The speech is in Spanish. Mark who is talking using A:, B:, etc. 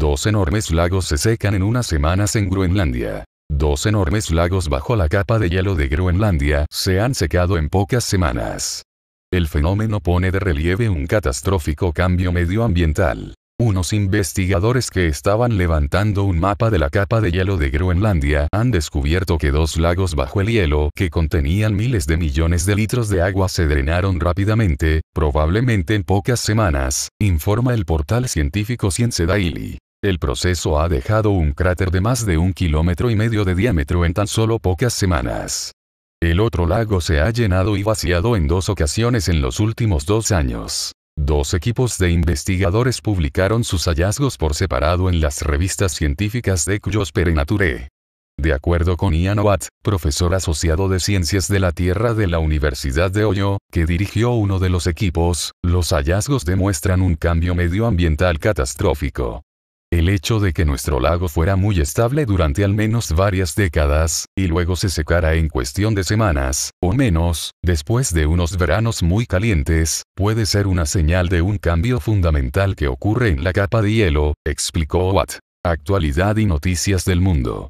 A: Dos enormes lagos se secan en unas semanas en Groenlandia. Dos enormes lagos bajo la capa de hielo de Groenlandia se han secado en pocas semanas. El fenómeno pone de relieve un catastrófico cambio medioambiental. Unos investigadores que estaban levantando un mapa de la capa de hielo de Groenlandia han descubierto que dos lagos bajo el hielo que contenían miles de millones de litros de agua se drenaron rápidamente, probablemente en pocas semanas, informa el portal científico Science Daily. El proceso ha dejado un cráter de más de un kilómetro y medio de diámetro en tan solo pocas semanas. El otro lago se ha llenado y vaciado en dos ocasiones en los últimos dos años. Dos equipos de investigadores publicaron sus hallazgos por separado en las revistas científicas de Cuyospere Nature. De acuerdo con Ian Watt, profesor asociado de Ciencias de la Tierra de la Universidad de Ohio, que dirigió uno de los equipos, los hallazgos demuestran un cambio medioambiental catastrófico. El hecho de que nuestro lago fuera muy estable durante al menos varias décadas, y luego se secara en cuestión de semanas, o menos, después de unos veranos muy calientes, puede ser una señal de un cambio fundamental que ocurre en la capa de hielo, explicó Watt. Actualidad y noticias del mundo.